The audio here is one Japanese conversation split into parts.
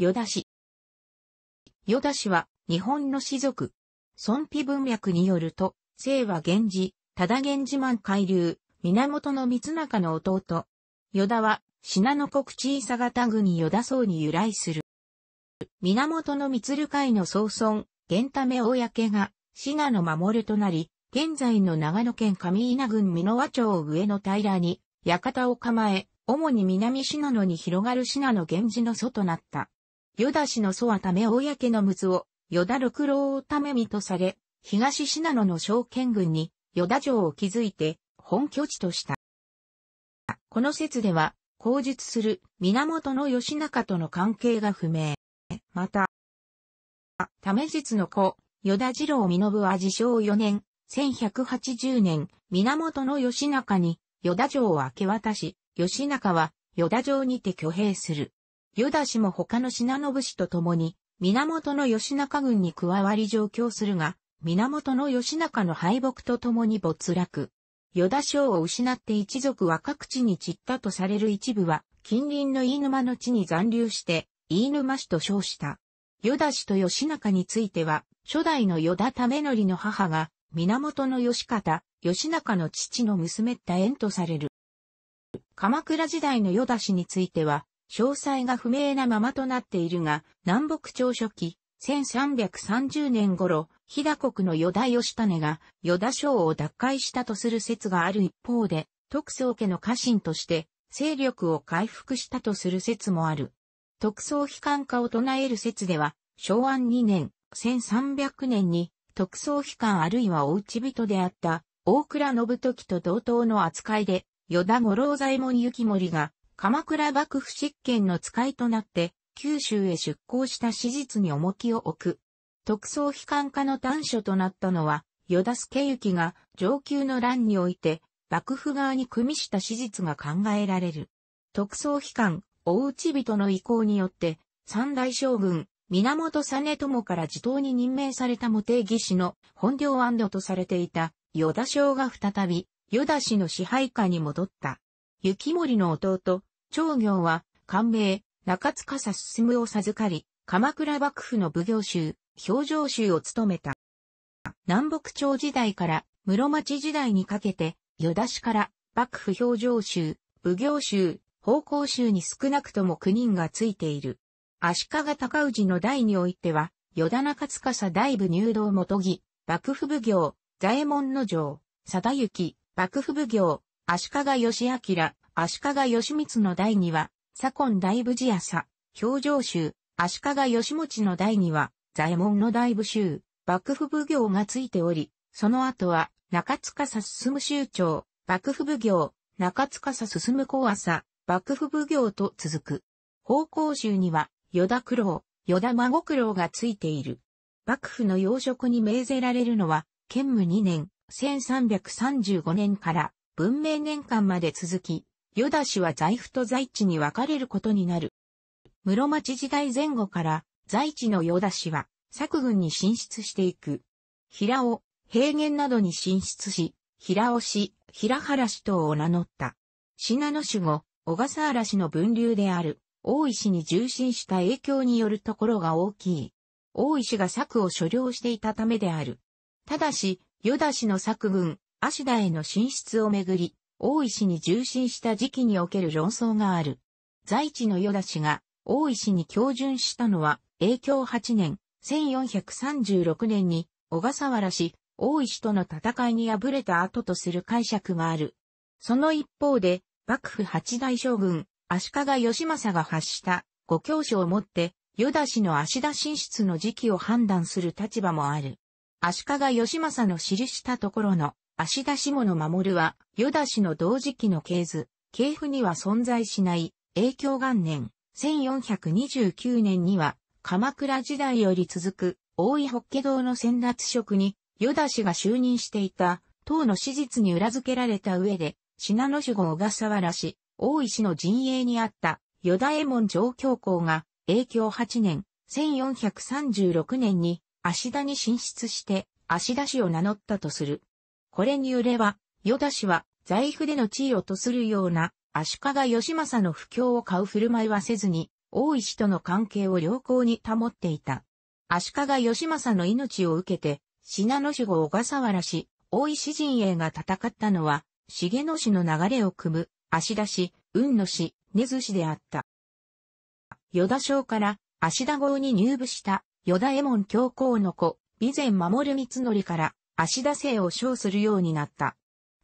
ヨダ氏。ヨダ氏は、日本の士族。孫妃文脈によると、姓は源氏、ただ源氏満海流、源の三中の弟。ヨダは、信濃国小さ型軍国ヨダ荘に由来する。源の三鶴会の総孫、源大め公が、品の守となり、現在の長野県上稲郡美濃和町上の平らに、館を構え、主に南信濃に広がる信濃源氏の祖となった。ヨダ氏の祖はため公の睦を、ヨダ六郎をためみとされ、東信濃の証券軍に、ヨダ城を築いて、本拠地とした。この説では、口述する源義仲との関係が不明。また、ため実の子、与田次郎忍は自称4年、1180年、源義仲に、与田城を明け渡し、義仲は、与田城にて挙兵する。ヨダ氏も他の信信氏と共に、源義仲軍に加わり上京するが、源義仲の敗北と共に没落。与田将を失って一族は各地に散ったとされる一部は、近隣の飯沼の地に残留して、飯沼氏と称した。与田氏と義仲については、初代の与田為則の母が、源義方、義仲の父の娘った縁とされる。鎌倉時代の与田氏については、詳細が不明なままとなっているが、南北朝初期、1330年頃、飛騨国の与田義種が、与田省を奪回したとする説がある一方で、徳宗家の家臣として、勢力を回復したとする説もある。特捜悲観家を唱える説では、昭安2年、1300年に、特捜悲観あるいはおうち人であった、大倉信時と同等の扱いで、与田五郎左衛門幸森が、鎌倉幕府執権の使いとなって、九州へ出向した史実に重きを置く。特捜機関家の短所となったのは、与田助行が上級の乱において、幕府側に組みした史実が考えられる。特捜機関、大内人の意向によって、三大将軍、源実朝から自党に任命された茂定義士の本領安堵とされていた、与田将が再び、与田氏の支配下に戻った。雪森の弟、長行は、官名、中塚進を授かり、鎌倉幕府の奉行衆、表情衆を務めた。南北朝時代から室町時代にかけて、与田氏から幕府表情衆、奉行衆、奉公衆に少なくとも9人がついている。足利尊氏の代においては、与田中司大部入道元木、幕府奉行、左衛門の城、貞行、幕府奉行、足利義明、足利義満の第二は、左近大部寺朝、表情集、足利義持の第二は、左衛門の大部集、幕府奉行がついており、その後は、中塚進州長、幕府奉行、中塚進小朝、幕府奉行と続く。方向集には、与田九郎、与田孫九郎がついている。幕府の要職に命ぜられるのは、建武2年、1335年から文明年間まで続き、ヨダ氏は財布と在地に分かれることになる。室町時代前後から在地のヨダ氏は作軍に進出していく。平尾、平原などに進出し、平尾氏、平原氏等を名乗った。信濃氏後、小笠原氏の分流である、大石に重心した影響によるところが大きい。大石が策を所領していたためである。ただし、ヨダ氏の策軍、足田への進出をめぐり、大石に重心した時期における論争がある。在地の与田氏が大石に教順したのは、永享8年、1436年に、小笠原氏、大石との戦いに敗れた後とする解釈がある。その一方で、幕府八大将軍、足利義政が発した五教書をもって、与田氏の足田進出の時期を判断する立場もある。足利義政の記したところの足田下の守は、与田氏の同時期の系図、系譜には存在しない、影響元年、1429年には、鎌倉時代より続く、大井法華堂の先達職に、与田氏が就任していた、党の史実に裏付けられた上で、信濃守護小笠原氏、大石の陣営にあった、与田右衛門上京校が、影響8年、1436年に、芦田に進出して、芦田氏を名乗ったとする。これに揺れは、与田氏は、財布での地位をとするような、足利義政の不況を買う振る舞いはせずに、大石との関係を良好に保っていた。足利義政の命を受けて、信濃守護小笠原氏、大石陣営が戦ったのは、重野氏の流れを組む、足田氏、雲野氏、根津氏であった。与田省から足田郷に入部した、与田衛門教皇の子、備前守光則から、足田姓を称するようになった。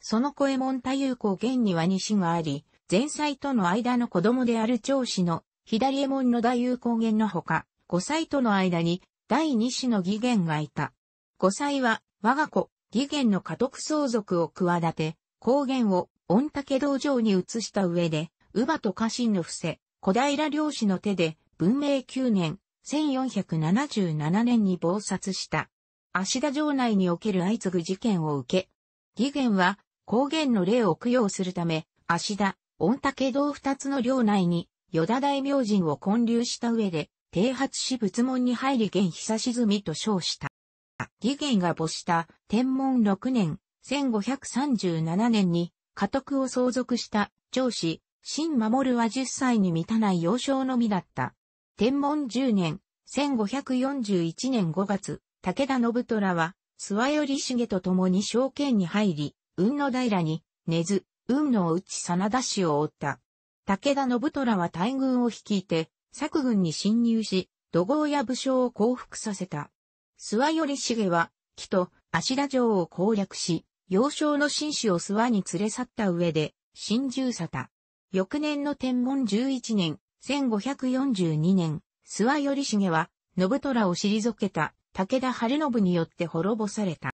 その衛門太夫公現には西があり、前妻との間の子供である長子の左衛門の太夫公現のほか、5歳との間に第二子の義元がいた。五妻は我が子、義元の家督相続を企て、公元を御嶽道場に移した上で、乳母と家臣の伏せ、小平漁師の手で文明9年、1477年に謀殺した。足田城内における相次ぐ事件を受け、義元は高原の霊を供養するため、足田、御嶽堂二つの領内に、与田大明神を建立した上で、停発し仏門に入り元久沈みと称した。義元が没した天文六年、1537年に家督を相続した長子、新守は10歳に満たない幼少のみだった。天文十年、1541年5月、武田信虎は、諏訪頼重と共に証券に入り、雲の平に、根津、雲の内真田氏を追った。武田信虎は大軍を率いて、作軍に侵入し、土豪や武将を降伏させた。諏訪頼重は、木と芦田城を攻略し、幼少の紳士を諏訪に連れ去った上で、新獣沙汰。翌年の天文11年、1542年、諏訪頼重は、信虎を退けた武田晴信によって滅ぼされた。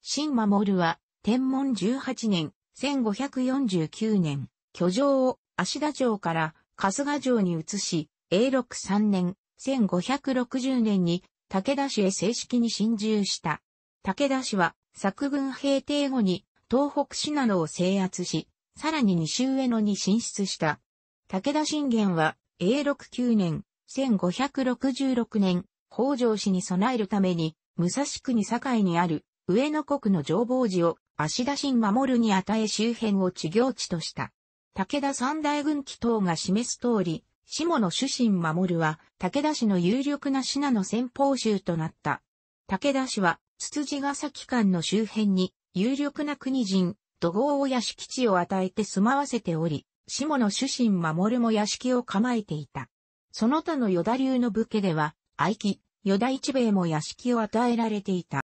新守は、天文18年、1549年、居城を足田城から春日城に移し、永禄3年、1560年に武田氏へ正式に侵入した。武田氏は、作軍平定後に東北市などを制圧し、さらに西上野に進出した。武田信玄は、永禄9年、1566年、北条氏に備えるために、武蔵国境にある上野国の城防寺を足田新守るに与え周辺を治行地とした。武田三大軍旗等が示す通り、下野主神守は武田氏の有力な品の先方衆となった。武田氏は、つつじが崎間の周辺に有力な国人、土豪を屋敷地を与えて住まわせており、下野主神守も屋敷を構えていた。その他の与田流の武家では、愛機、与田一兵衛も屋敷を与えられていた。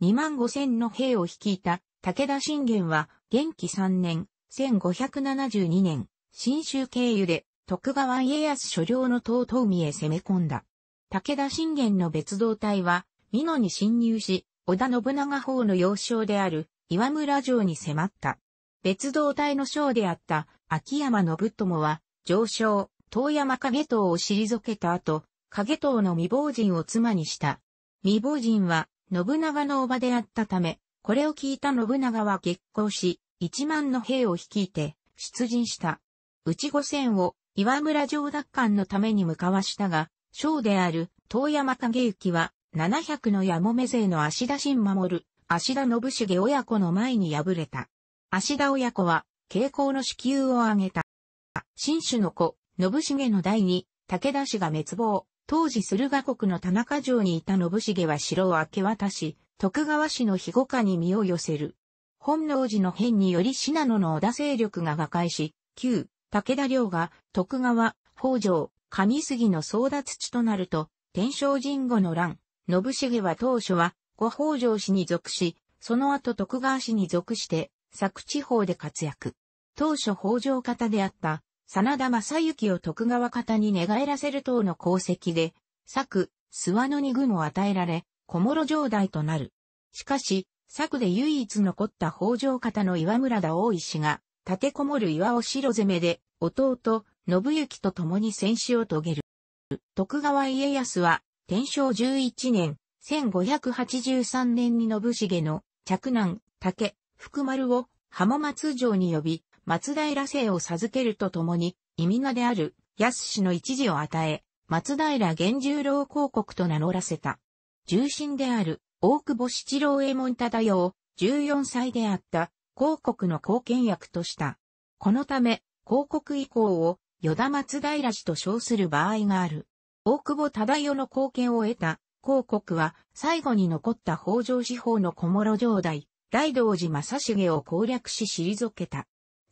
二万五千の兵を率いた武田信玄は、元気三年、千五百七十二年、新州経由で徳川家康所領の東東へ攻め込んだ。武田信玄の別動隊は、美濃に侵入し、織田信長法の要衝である岩村城に迫った。別動隊の将であった秋山信友は、上昇、遠山影党を退けた後、影党の未亡人を妻にした。未亡人は、信長の叔母であったため、これを聞いた信長は激行し、一万の兵を率いて、出陣した。内五千を、岩村城奪還のために向かわしたが、将である、遠山景行は、七百の矢もめ勢の足田新守る、足田信重親子の前に敗れた。足田親子は、傾向の支給を挙げた。新種の子、信重の代に、武田氏が滅亡。当時駿河国の田中城にいた信繁は城を明け渡し、徳川氏の庇護下に身を寄せる。本能寺の変により信濃の織田勢力が瓦解し、旧武田領が徳川、北条、上杉の争奪地となると、天正神後の乱、信繁は当初は、五北条氏に属し、その後徳川氏に属して、佐久地方で活躍。当初北条方であった真田正幸を徳川方に寝返らせる等の功績で、作、諏訪の二軍を与えられ、小諸城代となる。しかし、作で唯一残った北条方の岩村田大石が、立てこもる岩尾城攻めで、弟、信行と共に戦死を遂げる。徳川家康は、天正11年、1583年に信繁の、嫡男、竹、福丸を浜松城に呼び、松平姓を授けるとともに、意味名である、安氏の一時を与え、松平源十郎広告と名乗らせた。重臣である、大久保七郎衛門忠代を、14歳であった、広告の貢献役とした。このため、広告以降を、与田松平氏と称する場合がある。大久保忠代の貢献を得た、広告は、最後に残った北条司法の小諸城代、大道寺正重を攻略し退けた。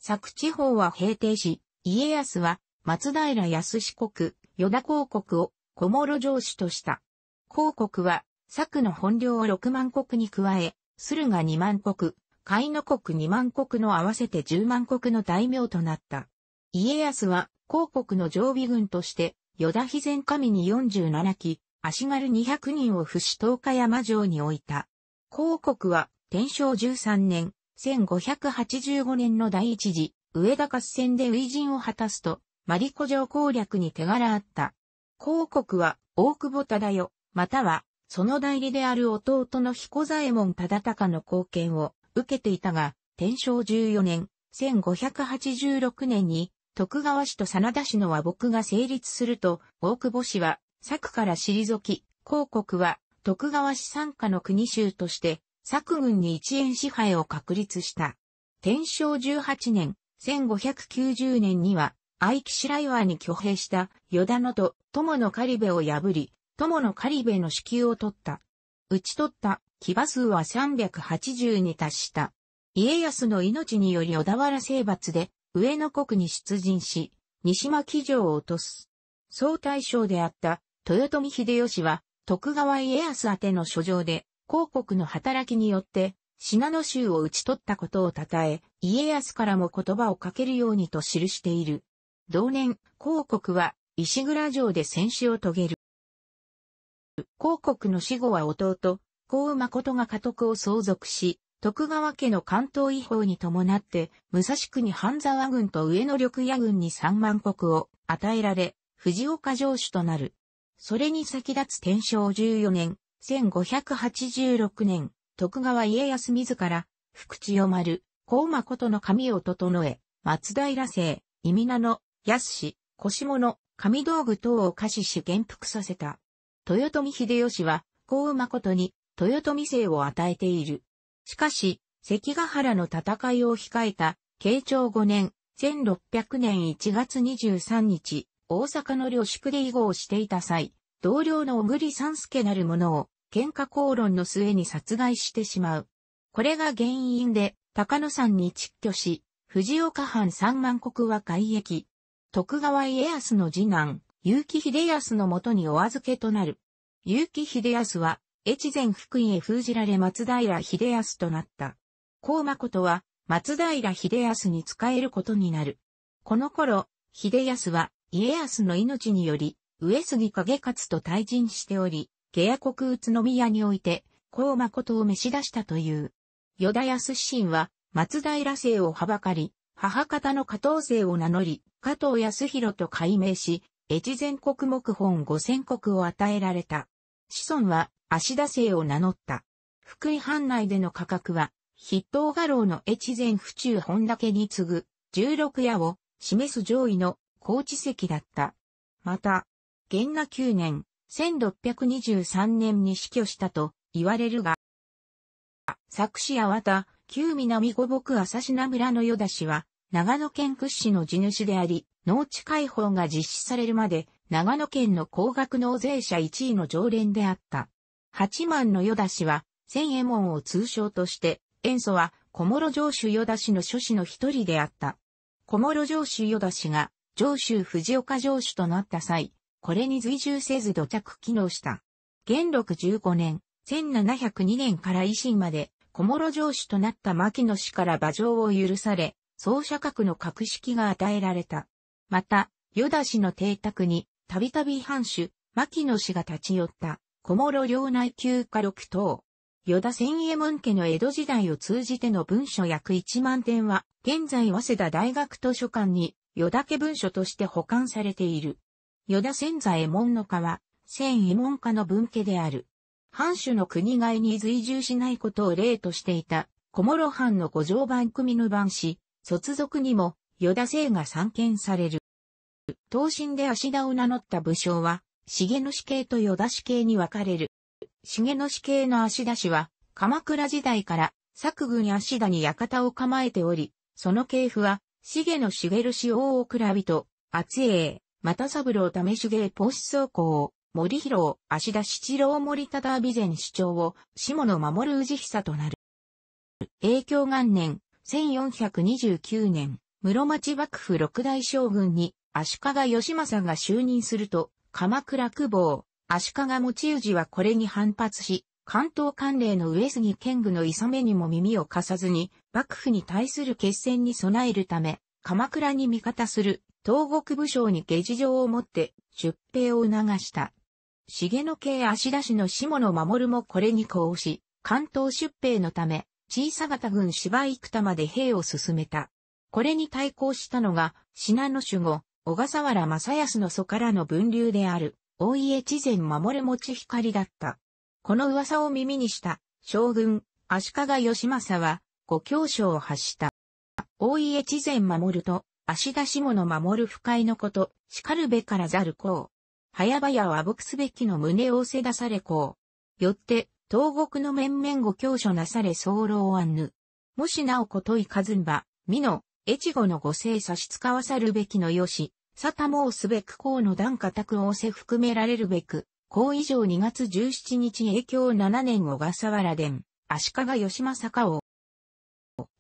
作地方は平定し、家康は松平康国、与田公国を小諸城主とした。公国は、作の本領を6万国に加え、駿河2万国、海の国2万国の合わせて10万国の大名となった。家康は、公国の常備軍として、与田肥前神に47期、足軽200人を伏し十日山城に置いた。公国は、天正13年、1585年の第一次、上田合戦で偉人を果たすと、マリコ城攻略に手柄あった。広国は、大久保忠代、または、その代理である弟の彦左衛門忠隆の貢献を受けていたが、天正14年、1586年に、徳川氏と真田氏の和睦が成立すると、大久保氏は、策から退き、広国は、徳川氏参加の国衆として、作軍に一円支配を確立した。天正18年、1590年には、愛騎士ライワーに挙兵した、ヨダノと友のカリベを破り、友のカリベの支給を取った。打ち取った、騎馬数は380に達した。家康の命により小田原征伐で、上野国に出陣し、西巻城を落とす。総大将であった、豊臣秀吉は、徳川家康宛の書状で、広国の働きによって、信濃州を討ち取ったことを称え、家康からも言葉をかけるようにと記している。同年、広国は石倉城で戦死を遂げる。広国の死後は弟、幸誠が家督を相続し、徳川家の関東違法に伴って、武蔵国半沢軍と上野緑野軍に三万国を与えられ、藤岡城主となる。それに先立つ天正14年、1586年、徳川家康自ら、福よま丸、高誠の髪を整え、松平生、忌名の、安氏、腰物、髪道具等を貸しし元服させた。豊臣秀吉は、高誠に、豊臣姓を与えている。しかし、関ヶ原の戦いを控えた、慶長5年、1600年1月23日、大阪の領宿で囲碁をしていた際、同僚の小栗三助なる者を、喧嘩口論の末に殺害してしまう。これが原因で、高野山に蟄居し、藤岡藩三万国は改役。徳川家康の次男、結城秀康のもとにお預けとなる。結城秀康は、越前福井へ封じられ松平秀康となった。高誠は、松平秀康に仕えることになる。この頃、秀康は、家康の命により、上杉景勝と対陣しており、下野国宇都宮において、高誠を召し出したという。与田康信は、松平姓をはばかり、母方の加藤姓を名乗り、加藤康弘と改名し、越前国目本五千国を与えられた。子孫は、足田姓を名乗った。福井藩内での価格は、筆頭画廊の越前府中本岳に次ぐ、十六夜を示す上位の高知席だった。また、元那9年、1623年に死去したと言われるが、作詞や綿、旧南五木朝品村の与田氏は、長野県屈指の地主であり、農地開放が実施されるまで、長野県の高額納税者1位の常連であった。八幡の与田氏は、千右衛門を通称として、塩素は小諸城主与田氏の諸子の一人であった。小諸城主与田氏が、城主藤岡城主となった際、これに随従せず土着機能した。元禄15年、1702年から維新まで、小諸城主となった牧野氏から馬上を許され、総社格の格式が与えられた。また、与田氏の邸宅に、たびたび藩主、牧野氏が立ち寄った、小諸領内旧家六等。与田千右衛門家の江戸時代を通じての文書約1万点は、現在早稲田大学図書館に、与田家文書として保管されている。与田千座衛門の川、千衛門家の分家である。藩主の国外に随従しないことを例としていた、小諸藩の五条番組の番士、卒族にも、与田姓が参見される。東進で足田を名乗った武将は、重野氏系と与田氏系に分かれる。重野氏系の足田氏は、鎌倉時代から、作郡足田に館を構えており、その系譜は、重野茂氏大蔵人、厚栄、又三郎し芸ポーシ総工、森広、足田七郎森忠備前市長を、下野守氏久となる。影響元年、1429年、室町幕府六大将軍に、足利義政が就任すると、鎌倉久保、足利持氏はこれに反発し、関東関連の上杉剣具のさめにも耳を貸さずに、幕府に対する決戦に備えるため、鎌倉に味方する東国武将に下事情をもって出兵を促した。重野系足田氏の下野守もこれに呼応し、関東出兵のため、小さ型軍芝生田まで兵を進めた。これに対抗したのが、信濃守護、小笠原正康の祖からの分流である、大家知前守持ち光だった。この噂を耳にした、将軍、足利義政は、ご教書を発した。大家知前守と、足出し者守る不快のこと、叱るべからざるこう。早々は僕すべきの胸をせ出されこう。よって、東国の面々ご教書なされ候をあんぬ。もしなおこといかずんば、美の、越後のご聖差し使わさるべきのよし、さたもうすべくこうの段下宅をせ含められるべく、こう以上2月17日影響7年小笠原伝、足利義政を。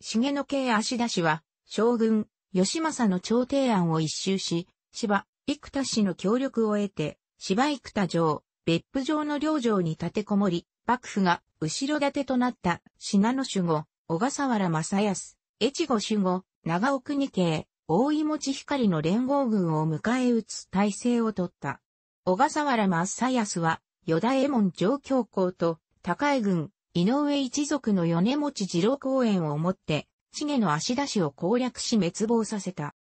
重野系足出しは、将軍、吉政の朝廷案を一周し、芝、幾田氏の協力を得て、芝幾田城、別府城の領城に立てこもり、幕府が後ろ盾となった信濃守護、小笠原正康、越後守護、長尾国慶、大井持光の連合軍を迎え撃つ体制を取った。小笠原正康は、与田右衛門上京校と、高江軍、井上一族の米持次郎公園をもって、重の足田氏を攻略し滅亡させた。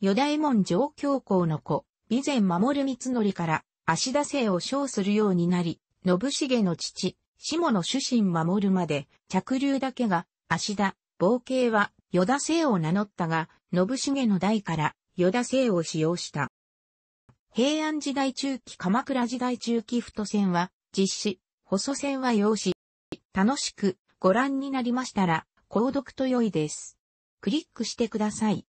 四大門上京校の子、備前守光則から足田姓を称するようになり、信重の父、下の主心守るまで、着流だけが、足田、冒険は、与田姓を名乗ったが、信重の代から、与田姓を使用した。平安時代中期鎌倉時代中期太線は、実施、細線は用紙。楽しくご覧になりましたら、購読と良いです。クリックしてください。